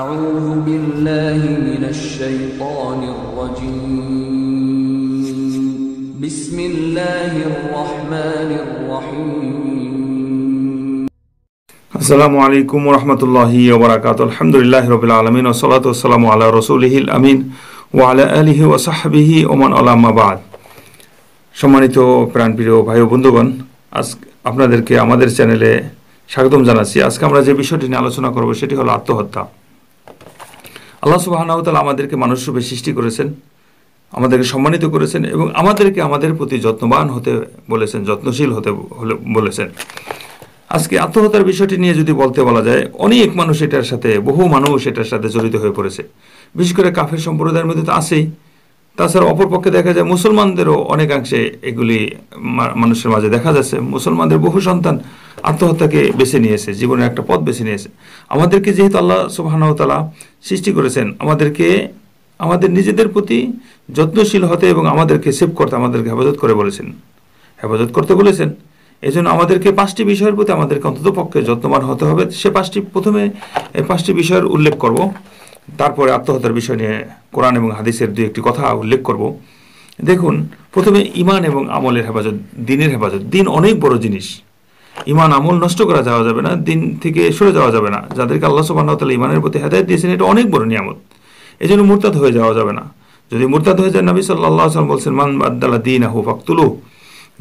أعوذ بالله من الشيطان الرجيم بسم الله الرحمن الرحيم আসসালামু আলাইকুম রহমতুল্লাহি ওবরাকাত আলহামদুলিল্লাহ আমিন ও আলা ও সাহাবিহি ওমান আলামাবাদ সম্মানিত প্রাণপ্রিয় ভাই ও বন্ধুগণ আজ আপনাদেরকে আমাদের চ্যানেলে স্বাগতম জানাচ্ছি আজকে আমরা যে বিষয়টি নিয়ে আলোচনা করবো সেটি হলো আত্মহত্যা আল্লাহ সুবাহানাউতাল আমাদেরকে মানুষরূপে সৃষ্টি করেছেন আমাদেরকে সম্মানিত করেছেন এবং আমাদেরকে আমাদের প্রতি যত্নবান হতে বলেছেন যত্নশীল হতে বলেছেন আজকে আত্মহত্যার বিষয়টি নিয়ে যদি বলতে বলা যায় অনেক মানুষ এটার সাথে বহু মানুষ এটার সাথে জড়িত হয়ে পড়েছে বিশেষ করে কাফের সম্প্রদায়ের মধ্যে তো আছেই তাছাড়া অপরপক্ষে দেখা যায় মুসলমানদেরও অনেকাংশে এগুলি মানুষের মাঝে দেখা যাচ্ছে মুসলমানদের বহু সন্তান আত্মহত্যাকে বেছে নিয়েছে জীবনের একটা পথ বেছে নিয়েছে আমাদেরকে যেহেতু আল্লাহ সুবাহানাউতালা সৃষ্টি করেছেন আমাদেরকে আমাদের নিজেদের প্রতি যত্নশীল হতে এবং আমাদেরকে সেভ করতে আমাদেরকে হেফাজত করে বলেছেন হেফাজত করতে বলেছেন এই জন্য আমাদেরকে পাঁচটি বিষয়ের প্রতি আমাদেরকে অন্তত পক্ষে যত্নবান হতে হবে সে পাঁচটি প্রথমে এই পাঁচটি বিষয়ের উল্লেখ করব তারপরে আত্মহত্যার বিষয় নিয়ে কোরআন এবং হাদিসের দুই একটি কথা উল্লেখ করব দেখুন প্রথমে ইমান এবং আমলের হেফাজত দিনের হেফাজত দিন অনেক বড় জিনিস ইমান আমল নষ্ট করা যাওয়া যাবে না দিন থেকে সরে যাওয়া যাবে না যাদেরকে আল্লাহ সুবাহ তালা ইমানের প্রতি হেদায়ত দিয়েছেন এটা অনেক বড় নিয়ামত এই জন্য মুরতাদ হয়ে যাওয়া যাবে না যদি মুরতাদ হয়ে যায় নবী সাল্লাহ আসলাম বলছেন মান আদাল্লা দিন আহু ফাকতুলু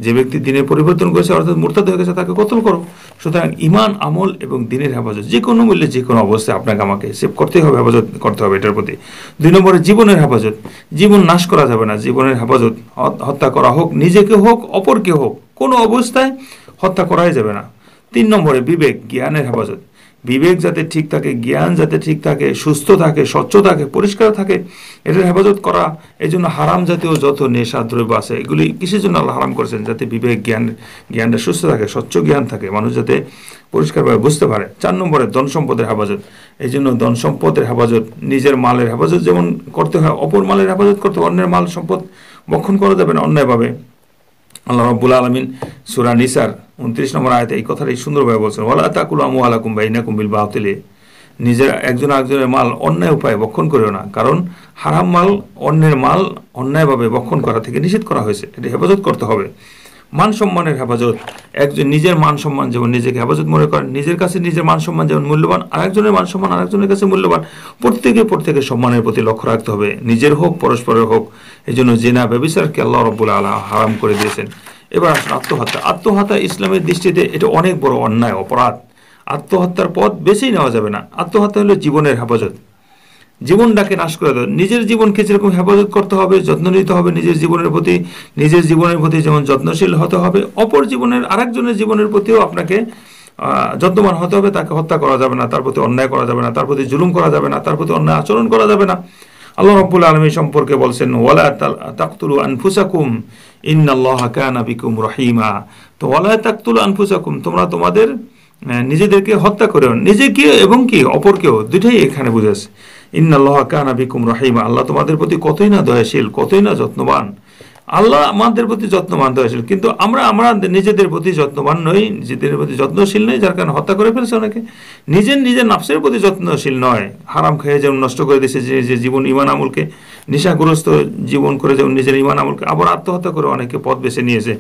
যে ব্যক্তি দিনের পরিবর্তন করেছে অর্থাৎ মুরতাদ হয়ে গেছে তাকে কতল করো সুতরাং ইমান আমল এবং দিনের হেফাজত যে কোনো মূল্যে যে কোনো অবস্থায় আপনাকে আমাকে সেভ করতেই হবে হেফাজত করতে হবে এটার প্রতি দুই নম্বরে জীবনের হেফাজত জীবন নাশ করা যাবে না জীবনের হেফাজত হত্যা করা হোক নিজেকে হোক অপরকে হোক কোনো অবস্থায় হত্যা করাই যাবে না তিন নম্বরে বিবেক জ্ঞানের হেফাজত বিবেক যাতে ঠিক থাকে জ্ঞান যাতে ঠিক থাকে সুস্থ থাকে স্বচ্ছ থাকে পরিষ্কার থাকে এটার হেফাজত করা এই জন্য হারাম জাতীয় যত নেশা দ্রব্য আছে এগুলি কিসের জন্য আল্লাহ হারাম করেছেন যাতে বিবেক জ্ঞান জ্ঞানটা সুস্থ থাকে স্বচ্ছ জ্ঞান থাকে মানুষ যাতে পরিষ্কারভাবে বুঝতে পারে চার নম্বরে ধন সম্পদের হেফাজত এই জন্য ধন সম্পদের হেফাজত নিজের মালের হেফাজত যেমন করতে হয় অপর মালের হেফাজত করতে অন্যের মাল সম্পদ বক্ষণ করা যাবে না অন্যায়ভাবে আল্লাহ রাবুল আলমিন সুরা নিসার উনত্রিশ নম্বর আয়তে এই কথাটি সুন্দরভাবে বলছেন ওলা তাকুল আমু আলাকুম বাইনা কুম্বিল বাহতিলে নিজের একজন একজনের মাল অন্যায় উপায়ে বক্ষণ করেও না কারণ হারাম মাল অন্যের মাল অন্যায়ভাবে বক্ষণ করা থেকে নিষেধ করা হয়েছে এটি হেফাজত করতে হবে মান সম্মানের হেফাজত একজন নিজের মান সম্মান যেমন নিজেকে হেফাজত মনে করেন নিজের কাছে নিজের মান সম্মান যেমন মূল্যবান আরেকজনের মান সম্মান আরেকজনের কাছে মূল্যবান প্রত্যেকে প্রত্যেকের সম্মানের প্রতি লক্ষ্য রাখতে হবে নিজের হোক পরস্পরের হোক এই জন্য জেনা ব্যবিচারকে আল্লাহ রব্বুল আল্লাহ হারাম করে দিয়েছেন এবার আসুন আত্মহত্যা আত্মহত্যা ইসলামের দৃষ্টিতে এটা অনেক বড় অন্যায় অপরাধ আত্মহত্যার পথ বেছেই নেওয়া যাবে না আত্মহত্যা হলো জীবনের হেফাজত জীবনটাকে নাশ করে দেয় নিজের জীবনকে যেরকম হেফাজত করতে হবে যত্ন নিতে হবে নিজের জীবনের প্রতি নিজের জীবনের প্রতি যেমন যত্নশীল হতে হবে অপর জীবনের আরেকজনের জীবনের প্রতিও আপনাকে যত্নবান হতে হবে তাকে হত্যা করা যাবে না তার প্রতি অন্যায় করা যাবে না তার প্রতি জুলুম করা যাবে না তার প্রতি অন্যায় আচরণ করা যাবে না আল্লাহ রব্বুল আলমী সম্পর্কে বলছেন ওয়ালা তাকতুল আনফুসাকুম ইন্নাল্লাহ কানা রহিমা তো ওয়ালা তাকতুল আনফুসাকুম তোমরা তোমাদের নিজেদেরকে হত্যা করে নিজেকে এবং কি অপরকেও দুটাই এখানে বুঝেছে ইন্নাল্লাহ কানা রহিমা আল্লাহ তোমাদের প্রতি কতই না দয়াশীল কতই না যত্নবান আল্লাহ আমাদের প্রতি যত্নবান দয়াশীল কিন্তু আমরা আমরা নিজেদের প্রতি যত্নবান নই নিজেদের প্রতি যত্নশীল নই যার কারণে হত্যা করে ফেলছে অনেকে নিজের নিজের নাফসের প্রতি যত্নশীল নয় হারাম খেয়ে যেমন নষ্ট করে দিয়েছে যে যে জীবন ইমান আমলকে নেশাগ্রস্ত জীবন করে যেমন নিজের ইমান আমলকে আবার আত্মহত্যা করে অনেকে পথ বেছে নিয়েছে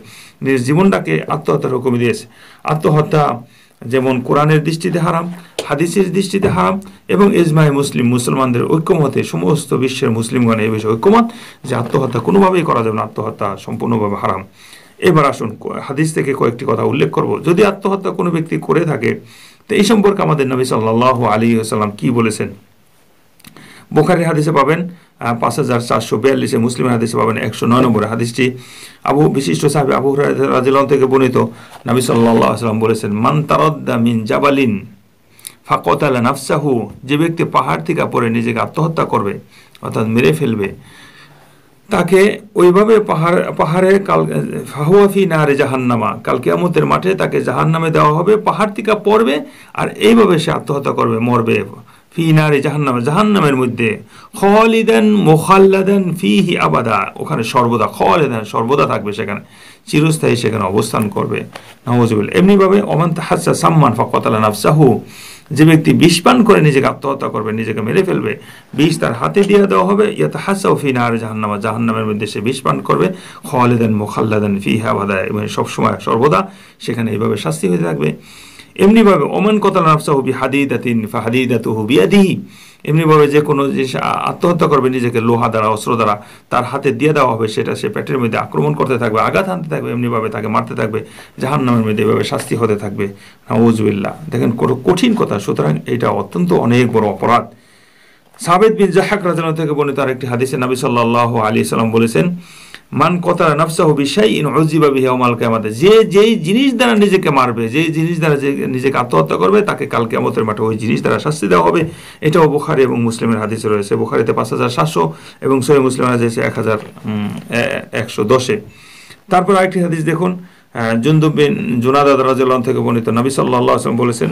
নিজের জীবনটাকে আত্মহত্যার হুকুম দিয়েছে আত্মহত্যা যেমন কোরআনের দৃষ্টিতে হারাম হাদিসের দৃষ্টিতে হারাম এবং এজমাই মুসলিম মুসলমানদের ঐক্যমতে সমস্ত বিশ্বের মুসলিমগণ এই বিষয়ে ঐক্যমত যে আত্মহত্যা কোনোভাবেই করা যাবে না আত্মহত্যা সম্পূর্ণভাবে হারাম এবার আসুন হাদিস থেকে কয়েকটি কথা উল্লেখ করব যদি আত্মহত্যা কোনো ব্যক্তি করে থাকে তো এই সম্পর্কে আমাদের নবী সাল্লাহ আলী সাল্লাম কি বলেছেন বোখারি হাদিসে পাবেন পাঁচ হাজার চারশো বিয়াল্লিশে মুসলিম হাদিসে পাবেন একশো নয় নম্বরে হাদিসটি আবু বিশিষ্ট সাহেব আবু রাজিলন থেকে বর্ণিত নাবি সাল্লাহ আসলাম বলেছেন মান তারদ্দা মিন জাবালিন ফাকতালা নাফসাহু যে ব্যক্তি পাহাড় থেকে পরে নিজেকে আত্মহত্যা করবে অর্থাৎ মেরে ফেলবে তাকে ওইভাবে পাহাড় পাহাড়ে কাল ফাহুয়াফি নারে জাহান্নামা কাল আমতের মাঠে তাকে জাহান্নামে দেওয়া হবে পাহাড় থেকে পড়বে আর এইভাবে সে আত্মহত্যা করবে মরবে ফিনারে জাহান্নাম জাহান্নামের মধ্যে খলিদান মোখাল্লাদান ফিহি আবাদা ওখানে সর্বদা খলিদান সর্বদা থাকবে সেখানে চিরস্থায়ী সেখানে অবস্থান করবে নওয়াজুল এমনিভাবে অমান তাহাসা সাম্মান ফকতালা নাফসাহু যে ব্যক্তি বিষ পান করে নিজেকে আত্মহত্যা করবে নিজেকে মেরে ফেলবে বিষ তার হাতে দিয়ে দেওয়া হবে ইয়াতে হাসাও ফি জাহান্নামা জাহান্নামের মধ্যে সে বিষ পান করবে খোয়ালেদান মোখাল্লাদেন ফি হাবাদা এবং মানে সবসময় সর্বদা সেখানে এইভাবে শাস্তি হয়ে থাকবে এমনিভাবে ওমান কতাল নাফসা হবি হাদিদাতিন ফাহাদিদাতু হবি আদিহি এমনিভাবে যে কোনো যে আত্মহত্যা করবে নিজেকে লোহা দ্বারা অস্ত্র দ্বারা তার হাতে দিয়ে দেওয়া হবে সেটা সে পেটের মধ্যে আক্রমণ করতে থাকবে আঘাত আনতে থাকবে এমনিভাবে তাকে মারতে থাকবে জাহান নামের মধ্যে এভাবে শাস্তি হতে থাকবে নাউজবিল্লা দেখেন কোনো কঠিন কথা সুতরাং এটা অত্যন্ত অনেক বড় অপরাধ সাবেদ বিন জাহাক রাজানো থেকে বনে তার একটি হাদিসে নাবি সাল্লাহ আলি সাল্লাম বলেছেন মান কতারা নফসাহু বিশাই ইন অজিবা বিহে অমাল কেমাতে যে যেই জিনিস দ্বারা নিজেকে মারবে যেই জিনিস দ্বারা যে নিজেকে আত্মহত্যা করবে তাকে কাল আমতের মাঠে ওই জিনিস দ্বারা শাস্তি দেওয়া হবে এটাও বুখারি এবং মুসলিমের হাদিসে রয়েছে বুখারিতে পাঁচ হাজার সাতশো এবং সহি মুসলিমের হাদিসে এক হাজার একশো দশে তারপর আরেকটি হাদিস দেখুন জুন্দুবিন জুনাদাদ রাজন থেকে বর্ণিত নবী সাল্লাহ আসলাম বলেছেন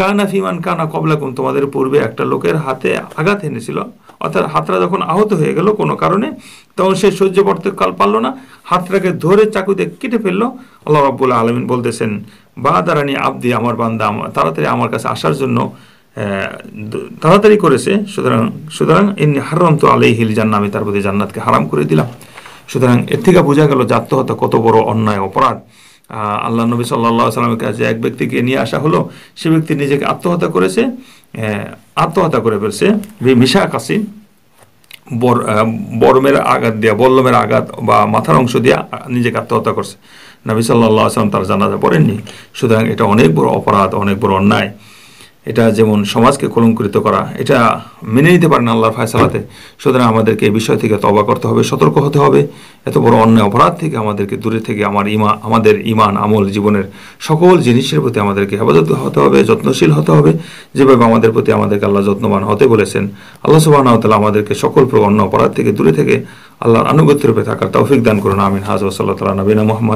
কানা ফিমান কানা কবলাকুম তোমাদের পূর্বে একটা লোকের হাতে আঘাত এনেছিল অর্থাৎ হাতরা যখন আহত হয়ে গেল কোনো কারণে তখন সে সহ্য করতে কাল পারল না হাতটাকে ধরে চাকু দিয়ে কেটে ফেললো আল্লাহ রাবুল্লাহ আলমিন বলতেছেন বা দারানি আবদি আমার বান্দা তাড়াতাড়ি আমার কাছে আসার জন্য তাড়াতাড়ি করেছে সুতরাং সুতরাং এমনি হারাম তো আলাই হিল জান্না আমি তার প্রতি জান্নাতকে হারাম করে দিলাম সুতরাং এর থেকে বোঝা গেল জাত্যহতা কত বড় অন্যায় অপরাধ আল্লাহ নবী সাল্লাহ সাল্লামের কাছে এক ব্যক্তিকে নিয়ে আসা হলো সে ব্যক্তি নিজেকে আত্মহত্যা করেছে আত্মহত্যা করে ফেলছে মিশা বর বরমের আঘাত দেওয়া বল্লমের আঘাত বা মাথার অংশ দিয়া নিজেকে আত্মহত্যা করছে নবী সাল্লাহ আসলাম তার জানাজা পড়েননি সুতরাং এটা অনেক বড় অপরাধ অনেক বড় অন্যায় এটা যেমন সমাজকে কলঙ্কৃত করা এটা মেনে নিতে পারেন আল্লাহর ফায়সালাতে সুতরাং আমাদেরকে এই বিষয় থেকে তবা করতে হবে সতর্ক হতে হবে এত বড় অন্যায় অপরাধ থেকে আমাদেরকে দূরে থেকে আমার ইমা আমাদের ইমান আমল জীবনের সকল জিনিসের প্রতি আমাদেরকে হেফাজত হতে হবে যত্নশীল হতে হবে যেভাবে আমাদের প্রতি আমাদেরকে আল্লাহ যত্নবান হতে বলেছেন আল্লাহ সুবাহ তালা আমাদেরকে সকল প্রকার অন্য অপরাধ থেকে দূরে থেকে আল্লাহর রূপে থাকার তৌফিক দান করুন আমিন হাজ সাল্লাহ তালা নবীনা মোহাম্মদ